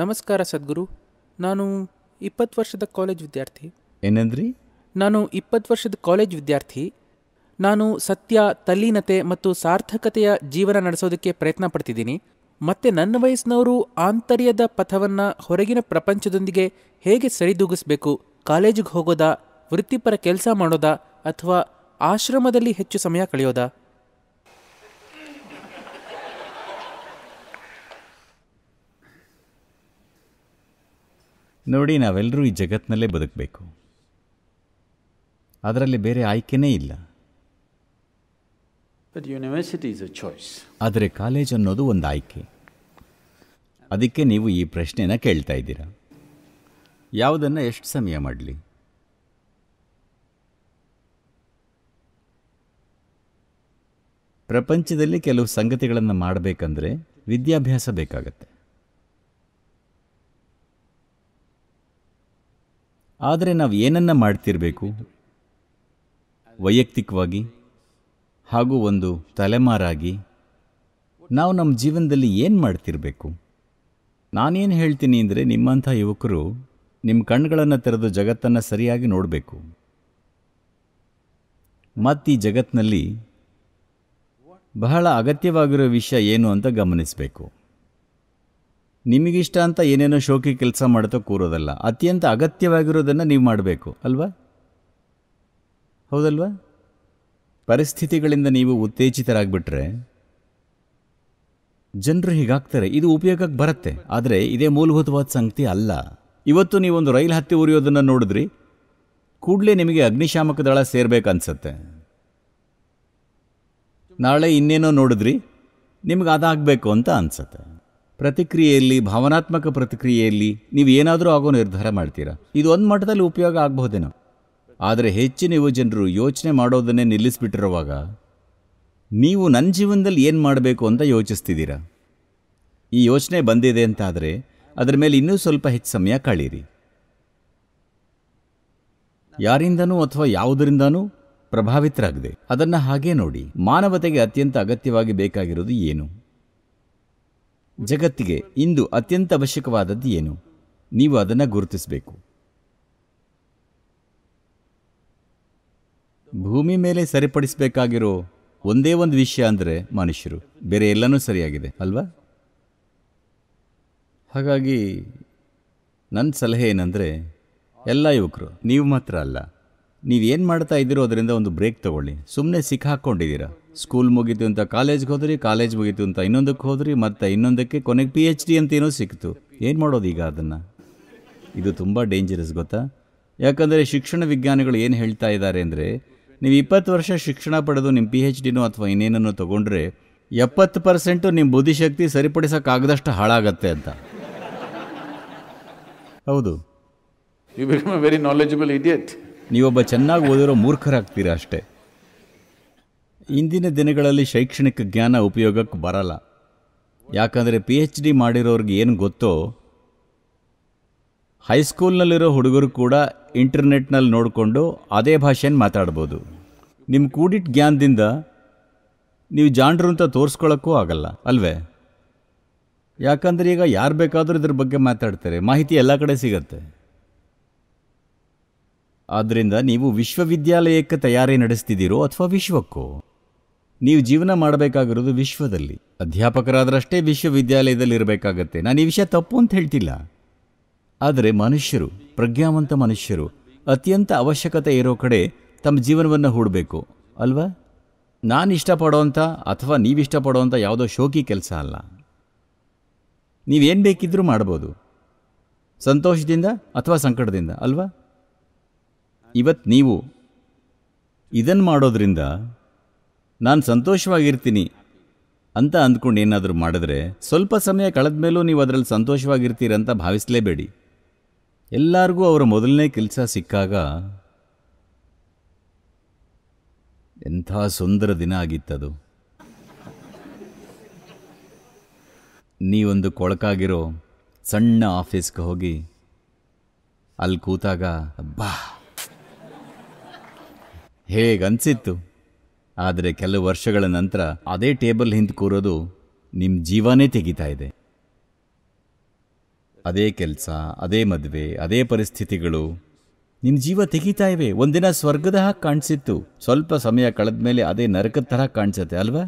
ನಮಸ್ಕಾರ ಸದ್ಗುರು ನಾನು ಇಪ್ಪತ್ತು ವರ್ಷದ ಕಾಲೇಜ್ ವಿದ್ಯಾರ್ಥಿ ಏನಂದ್ರಿ ನಾನು ಇಪ್ಪತ್ತು ವರ್ಷದ ಕಾಲೇಜ್ ವಿದ್ಯಾರ್ಥಿ ನಾನು ಸತ್ಯ ತಲ್ಲೀನತೆ ಮತ್ತು ಸಾರ್ಥಕತೆಯ ಜೀವನ ನಡೆಸೋದಕ್ಕೆ ಪ್ರಯತ್ನ ಪಡ್ತಿದ್ದೀನಿ ಮತ್ತು ನನ್ನ ವಯಸ್ಸಿನವರು ಆಂತರ್ಯದ ಪಥವನ್ನು ಹೊರಗಿನ ಪ್ರಪಂಚದೊಂದಿಗೆ ಹೇಗೆ ಸರಿದೂಗಿಸಬೇಕು ಕಾಲೇಜಿಗೆ ಹೋಗೋದಾ ವೃತ್ತಿಪರ ಕೆಲಸ ಮಾಡೋದಾ ಅಥವಾ ಆಶ್ರಮದಲ್ಲಿ ಹೆಚ್ಚು ಸಮಯ ಕಳೆಯೋದಾ ನೋಡಿ ನಾವೆಲ್ಲರೂ ಈ ಜಗತ್ತಿನಲ್ಲೇ ಬದುಕಬೇಕು ಅದರಲ್ಲಿ ಬೇರೆ ಆಯ್ಕೆನೇ ಇಲ್ಲ ಆದರೆ ಕಾಲೇಜ್ ಅನ್ನೋದು ಒಂದು ಆಯ್ಕೆ ಅದಕ್ಕೆ ನೀವು ಈ ಪ್ರಶ್ನೆನ ಕೇಳ್ತಾ ಇದ್ದೀರಾ ಯಾವುದನ್ನು ಎಷ್ಟು ಸಮಯ ಮಾಡಲಿ ಪ್ರಪಂಚದಲ್ಲಿ ಕೆಲವು ಸಂಗತಿಗಳನ್ನು ಮಾಡಬೇಕಂದ್ರೆ ವಿದ್ಯಾಭ್ಯಾಸ ಬೇಕಾಗತ್ತೆ ಆದರೆ ನಾವು ಏನನ್ನು ಮಾಡ್ತಿರಬೇಕು ವೈಯಕ್ತಿಕವಾಗಿ ಹಾಗೂ ಒಂದು ತಲೆಮಾರಾಗಿ ನಾವು ನಮ್ಮ ಜೀವನದಲ್ಲಿ ಏನು ಮಾಡ್ತಿರಬೇಕು ನಾನೇನು ಹೇಳ್ತೀನಿ ಅಂದರೆ ನಿಮ್ಮಂಥ ಯುವಕರು ನಿಮ್ಮ ಕಣ್ಗಳನ್ನು ತೆರೆದು ಜಗತ್ತನ್ನು ಸರಿಯಾಗಿ ನೋಡಬೇಕು ಮತ್ತು ಈ ಜಗತ್ತಿನಲ್ಲಿ ಬಹಳ ಅಗತ್ಯವಾಗಿರೋ ವಿಷಯ ಏನು ಅಂತ ಗಮನಿಸಬೇಕು ನಿಮಗಿಷ್ಟ ಅಂತ ಏನೇನೋ ಶೋಕಿ ಕೆಲಸ ಮಾಡ್ತಾ ಕೂರೋದಲ್ಲ ಅತ್ಯಂತ ಅಗತ್ಯವಾಗಿರೋದನ್ನು ನೀವು ಮಾಡಬೇಕು ಅಲ್ವಾ ಹೌದಲ್ವಾ ಪರಿಸ್ಥಿತಿಗಳಿಂದ ನೀವು ಉತ್ತೇಜಿತರಾಗ್ಬಿಟ್ರೆ ಜನರು ಹೀಗಾಗ್ತಾರೆ ಇದು ಉಪಯೋಗಕ್ಕೆ ಬರುತ್ತೆ ಆದರೆ ಇದೇ ಮೂಲಭೂತವಾದ ಸಂಗತಿ ಅಲ್ಲ ಇವತ್ತು ನೀವೊಂದು ರೈಲ್ ಹತ್ತಿ ಉರಿಯೋದನ್ನು ನೋಡಿದ್ರಿ ಕೂಡಲೇ ನಿಮಗೆ ಅಗ್ನಿಶಾಮಕ ದಳ ಸೇರ್ಬೇಕನ್ಸತ್ತೆ ನಾಳೆ ಇನ್ನೇನೋ ನೋಡಿದ್ರಿ ನಿಮಗೆ ಅದಾಗಬೇಕು ಅಂತ ಅನ್ಸತ್ತೆ ಪ್ರತಿಕ್ರಿಯೆಯಲ್ಲಿ ಭಾವನಾತ್ಮಕ ಪ್ರತಿಕ್ರಿಯೆಯಲ್ಲಿ ನೀವು ಏನಾದರೂ ಆಗೋ ನಿರ್ಧಾರ ಮಾಡ್ತೀರಾ ಇದು ಒಂದು ಮಟ್ಟದಲ್ಲಿ ಉಪಯೋಗ ಆಗಬಹುದೇನೋ ಆದರೆ ಹೆಚ್ಚಿನ ನೀವು ಜನರು ಯೋಚನೆ ಮಾಡೋದನ್ನೇ ನಿಲ್ಲಿಸ್ಬಿಟ್ಟಿರುವಾಗ ನೀವು ನನ್ನ ಜೀವನದಲ್ಲಿ ಏನು ಮಾಡಬೇಕು ಅಂತ ಯೋಚಿಸ್ತಿದ್ದೀರಾ ಈ ಯೋಚನೆ ಬಂದಿದೆ ಅಂತಾದರೆ ಅದರ ಮೇಲೆ ಇನ್ನೂ ಸ್ವಲ್ಪ ಹೆಚ್ಚು ಸಮಯ ಕಳೀರಿ ಯಾರಿಂದನೂ ಅಥವಾ ಯಾವುದರಿಂದನೂ ಪ್ರಭಾವಿತರಾಗದೆ ಅದನ್ನು ಹಾಗೇ ನೋಡಿ ಮಾನವತೆಗೆ ಅತ್ಯಂತ ಅಗತ್ಯವಾಗಿ ಬೇಕಾಗಿರೋದು ಏನು ಜಗತ್ತಿಗೆ ಇಂದು ಅತ್ಯಂತ ಅವಶ್ಯಕವಾದದ್ದು ಏನು ನೀವು ಅದನ್ನು ಗುರುತಿಸಬೇಕು ಭೂಮಿ ಮೇಲೆ ಸರಿಪಡಿಸಬೇಕಾಗಿರೋ ಒಂದೇ ಒಂದು ವಿಷಯ ಅಂದರೆ ಮನುಷ್ಯರು ಬೇರೆ ಎಲ್ಲನೂ ಸರಿಯಾಗಿದೆ ಅಲ್ವಾ ಹಾಗಾಗಿ ನನ್ನ ಸಲಹೆ ಏನಂದರೆ ಎಲ್ಲ ಯುವಕರು ನೀವು ಮಾತ್ರ ಅಲ್ಲ ನೀವೇನು ಮಾಡ್ತಾ ಇದ್ದೀರೋ ಅದರಿಂದ ಒಂದು ಬ್ರೇಕ್ ತಗೊಳ್ಳಿ ಸುಮ್ಮನೆ ಸಿಕ್ಕಾಕ್ಕೊಂಡಿದ್ದೀರಾ ಸ್ಕೂಲ್ ಮುಗೀತು ಅಂತ ಕಾಲೇಜ್ಗೆ ಹೋದ್ರಿ ಕಾಲೇಜ್ ಮುಗೀತು ಅಂತ ಇನ್ನೊಂದಕ್ಕೆ ಹೋದ್ರಿ ಮತ್ತೆ ಇನ್ನೊಂದಕ್ಕೆ ಕೊನೆಗೆ ಪಿ ಎಚ್ ಡಿ ಅಂತೇನೋ ಸಿಕ್ತು ಏನು ಮಾಡೋದು ಈಗ ಅದನ್ನು ಇದು ತುಂಬ ಡೇಂಜರಸ್ ಗೊತ್ತಾ ಯಾಕಂದರೆ ಶಿಕ್ಷಣ ವಿಜ್ಞಾನಿಗಳು ಏನು ಹೇಳ್ತಾ ಇದ್ದಾರೆ ಅಂದರೆ ನೀವು ಇಪ್ಪತ್ತು ವರ್ಷ ಶಿಕ್ಷಣ ಪಡೆದು ನಿಮ್ಮ ಪಿ ಎಚ್ ಡಿನೋ ಅಥವಾ ಇನ್ನೇನನ್ನು ತಗೊಂಡ್ರೆ ಎಪ್ಪತ್ತು ಪರ್ಸೆಂಟು ನಿಮ್ಮ ಬುದ್ಧಿಶಕ್ತಿ ಆಗದಷ್ಟು ಹಾಳಾಗತ್ತೆ ಅಂತ ಹೌದು ಯು ವೆರಿ ನಾಲೆಜಬಲ್ ಇಡಿಯಟ್ ನೀವೊಬ್ಬ ಚೆನ್ನಾಗಿ ಓದಿರೋ ಮೂರ್ಖರಾಗ್ತೀರಾ ಅಷ್ಟೇ ಇಂದಿನ ದಿನಗಳಲ್ಲಿ ಶೈಕ್ಷಣಿಕ ಜ್ಞಾನ ಉಪಯೋಗಕ್ಕೆ ಬರಲ್ಲ ಯಾಕಂದರೆ ಪಿ ಎಚ್ ಡಿ ಮಾಡಿರೋರಿಗೆ ಏನು ಗೊತ್ತೋ ಹೈಸ್ಕೂಲ್ನಲ್ಲಿರೋ ಹುಡುಗರು ಕೂಡ ಇಂಟರ್ನೆಟ್ನಲ್ಲಿ ನೋಡಿಕೊಂಡು ಅದೇ ಭಾಷೆಯನ್ನು ಮಾತಾಡ್ಬೋದು ನಿಮ್ಮ ಕೂಡಿಟ್ ಜ್ಞಾನದಿಂದ ನೀವು ಜಾಣರು ಅಂತ ತೋರಿಸ್ಕೊಳ್ಳೋಕ್ಕೂ ಆಗಲ್ಲ ಅಲ್ವೇ ಯಾಕಂದರೆ ಈಗ ಯಾರು ಬೇಕಾದರೂ ಇದ್ರ ಬಗ್ಗೆ ಮಾತಾಡ್ತಾರೆ ಮಾಹಿತಿ ಎಲ್ಲ ಕಡೆ ಸಿಗತ್ತೆ ಆದ್ದರಿಂದ ನೀವು ವಿಶ್ವವಿದ್ಯಾಲಯಕ್ಕೆ ತಯಾರಿ ನಡೆಸ್ತಿದ್ದೀರೋ ಅಥವಾ ವಿಶ್ವಕ್ಕೋ ನೀವು ಜೀವನ ಮಾಡಬೇಕಾಗಿರೋದು ವಿಶ್ವದಲ್ಲಿ ಅಧ್ಯಾಪಕರಾದ್ರಷ್ಟೇ ವಿಶ್ವವಿದ್ಯಾಲಯದಲ್ಲಿ ಇರಬೇಕಾಗತ್ತೆ ನಾನು ಈ ವಿಷಯ ತಪ್ಪು ಅಂತ ಹೇಳ್ತಿಲ್ಲ ಆದರೆ ಮನುಷ್ಯರು ಪ್ರಜ್ಞಾವಂತ ಮನುಷ್ಯರು ಅತ್ಯಂತ ಅವಶ್ಯಕತೆ ಇರೋ ಕಡೆ ತಮ್ಮ ಜೀವನವನ್ನು ಹೂಡಬೇಕು ಅಲ್ವಾ ನಾನು ಇಷ್ಟಪಡೋಂಥ ಅಥವಾ ನೀವಿಷ್ಟಪಡೋವಂಥ ಯಾವುದೋ ಶೋಕಿ ಕೆಲಸ ಅಲ್ಲ ನೀವೇನು ಬೇಕಿದ್ದರೂ ಮಾಡ್ಬೋದು ಸಂತೋಷದಿಂದ ಅಥವಾ ಸಂಕಟದಿಂದ ಅಲ್ವಾ ಇವತ್ತು ನೀವು ಇದನ್ನು ಮಾಡೋದ್ರಿಂದ ನಾನು ಸಂತೋಷವಾಗಿರ್ತೀನಿ ಅಂತ ಅಂದ್ಕೊಂಡು ಏನಾದರೂ ಮಾಡಿದ್ರೆ ಸ್ವಲ್ಪ ಸಮಯ ಕಳೆದ ಮೇಲೂ ನೀವು ಅದರಲ್ಲಿ ಸಂತೋಷವಾಗಿರ್ತೀರಂತ ಭಾವಿಸಲೇಬೇಡಿ ಎಲ್ಲರಿಗೂ ಅವರ ಮೊದಲನೇ ಕೆಲಸ ಸಿಕ್ಕಾಗ ಎಂಥ ಸುಂದರ ದಿನ ಆಗಿತ್ತದು ನೀವೊಂದು ಕೊಳಕಾಗಿರೋ ಸಣ್ಣ ಆಫೀಸ್ಗೆ ಹೋಗಿ ಅಲ್ಲಿ ಕೂತಾಗ ಬಾ ಹೇಗನ್ಸಿತ್ತು ಆದರೆ ಕೆಲವು ವರ್ಷಗಳ ನಂತರ ಅದೇ ಟೇಬಲ್ ಹಿಂದೆ ಕೂರೋದು ನಿಮ್ಮ ಜೀವನೇ ತೆಗಿತಾ ಇದೆ ಅದೇ ಕೆಲಸ ಅದೇ ಮದುವೆ ಅದೇ ಪರಿಸ್ಥಿತಿಗಳು ನಿಮ್ಮ ಜೀವ ತೆಗಿತಾ ಇವೆ ಒಂದಿನ ಸ್ವರ್ಗದ ಹಾಗೆ ಕಾಣಿಸಿತ್ತು ಸ್ವಲ್ಪ ಸಮಯ ಕಳೆದ ಮೇಲೆ ಅದೇ ನರಕದ ಥರ ಕಾಣಿಸುತ್ತೆ ಅಲ್ವಾ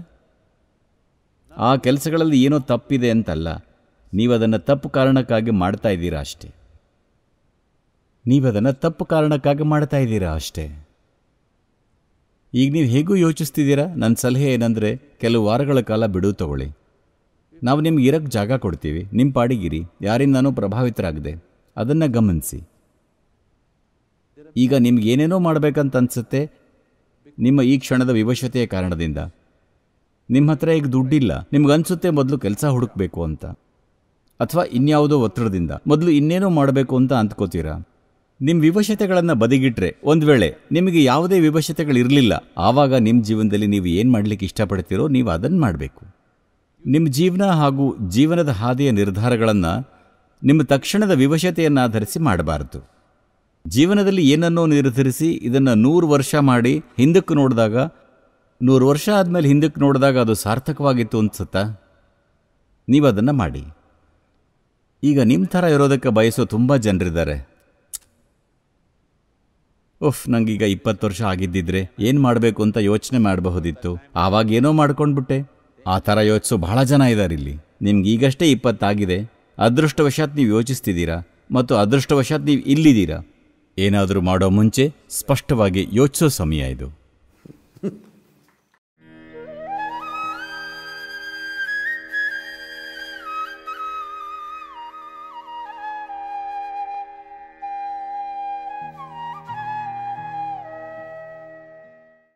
ಆ ಕೆಲಸಗಳಲ್ಲಿ ಏನೋ ತಪ್ಪಿದೆ ಅಂತಲ್ಲ ನೀವು ಅದನ್ನು ತಪ್ಪು ಕಾರಣಕ್ಕಾಗಿ ಮಾಡ್ತಾ ಇದ್ದೀರಾ ಅಷ್ಟೇ ನೀವದನ್ನು ತಪ್ಪು ಕಾರಣಕ್ಕಾಗಿ ಮಾಡ್ತಾ ಇದ್ದೀರಾ ಅಷ್ಟೇ ಈಗ ನೀವು ಹೇಗೂ ಯೋಚಿಸ್ತಿದ್ದೀರಾ ನನ್ನ ಸಲಹೆ ಏನಂದರೆ ಕೆಲವು ವಾರಗಳ ಕಾಲ ಬಿಡು ತಗೊಳ್ಳಿ ನಾವು ನಿಮ್ಗೆ ಇರೋಕ್ಕೆ ಜಾಗ ಕೊಡ್ತೀವಿ ನಿಮ್ಮ ಪಾಡಿಗಿರಿ ಯಾರಿಂದನೂ ಪ್ರಭಾವಿತರಾಗದೆ ಅದನ್ನು ಗಮನಿಸಿ ಈಗ ನಿಮ್ಗೆ ಏನೇನೋ ಮಾಡಬೇಕಂತ ಅನಿಸುತ್ತೆ ನಿಮ್ಮ ಈ ಕ್ಷಣದ ವಿವಶತೆಯ ಕಾರಣದಿಂದ ನಿಮ್ಮ ಹತ್ರ ಈಗ ದುಡ್ಡಿಲ್ಲ ನಿಮ್ಗನ್ಸುತ್ತೆ ಮೊದಲು ಕೆಲಸ ಹುಡುಕಬೇಕು ಅಂತ ಅಥವಾ ಇನ್ಯಾವುದೋ ಒತ್ತಡದಿಂದ ಮೊದಲು ಇನ್ನೇನೋ ಮಾಡಬೇಕು ಅಂತ ಅಂದ್ಕೋತೀರಾ ನಿಮ್ಮ ವಿವಶತೆಗಳನ್ನು ಬದಿಗಿಟ್ರೆ ಒಂದು ವೇಳೆ ನಿಮಗೆ ಯಾವುದೇ ವಿವಶತೆಗಳಿರಲಿಲ್ಲ ಆವಾಗ ನಿಮ್ಮ ಜೀವನದಲ್ಲಿ ನೀವು ಏನು ಮಾಡಲಿಕ್ಕೆ ಇಷ್ಟಪಡ್ತೀರೋ ನೀವು ಅದನ್ನು ಮಾಡಬೇಕು ನಿಮ್ಮ ಜೀವನ ಹಾಗೂ ಜೀವನದ ಹಾದಿಯ ನಿರ್ಧಾರಗಳನ್ನು ನಿಮ್ಮ ತಕ್ಷಣದ ವಿವಶತೆಯನ್ನಾಧರಿಸಿ ಮಾಡಬಾರದು ಜೀವನದಲ್ಲಿ ಏನನ್ನೋ ನಿರ್ಧರಿಸಿ ಇದನ್ನು ನೂರು ವರ್ಷ ಮಾಡಿ ಹಿಂದಕ್ಕೆ ನೋಡಿದಾಗ ನೂರು ವರ್ಷ ಆದಮೇಲೆ ಹಿಂದಕ್ಕೆ ನೋಡಿದಾಗ ಅದು ಸಾರ್ಥಕವಾಗಿತ್ತು ಅನಿಸುತ್ತಾ ನೀವು ಅದನ್ನು ಮಾಡಿ ಈಗ ನಿಮ್ಮ ಥರ ಇರೋದಕ್ಕೆ ಬಯಸೋ ತುಂಬ ಜನರಿದ್ದಾರೆ ಉಫ್ ನಂಗೀಗ ಇಪ್ಪತ್ತು ವರ್ಷ ಆಗಿದ್ದಿದ್ರೆ ಏನು ಮಾಡಬೇಕು ಅಂತ ಯೋಚನೆ ಮಾಡಬಹುದಿತ್ತು ಆವಾಗ ಏನೋ ಮಾಡ್ಕೊಂಡ್ಬಿಟ್ಟೆ ಆ ಥರ ಯೋಚಿಸೋ ಬಹಳ ಜನ ಇದ್ದಾರೆ ಇಲ್ಲಿ ನಿಮ್ಗೆ ಈಗಷ್ಟೇ ಇಪ್ಪತ್ತಾಗಿದೆ ಅದೃಷ್ಟವಶಾತ್ ನೀವು ಯೋಚಿಸ್ತಿದ್ದೀರಾ ಮತ್ತು ಅದೃಷ್ಟವಶಾತ್ ನೀವು ಇಲ್ಲಿದ್ದೀರಾ ಏನಾದರೂ ಮಾಡೋ ಮುಂಚೆ ಸ್ಪಷ್ಟವಾಗಿ ಯೋಚಿಸೋ ಸಮಯ ಇದು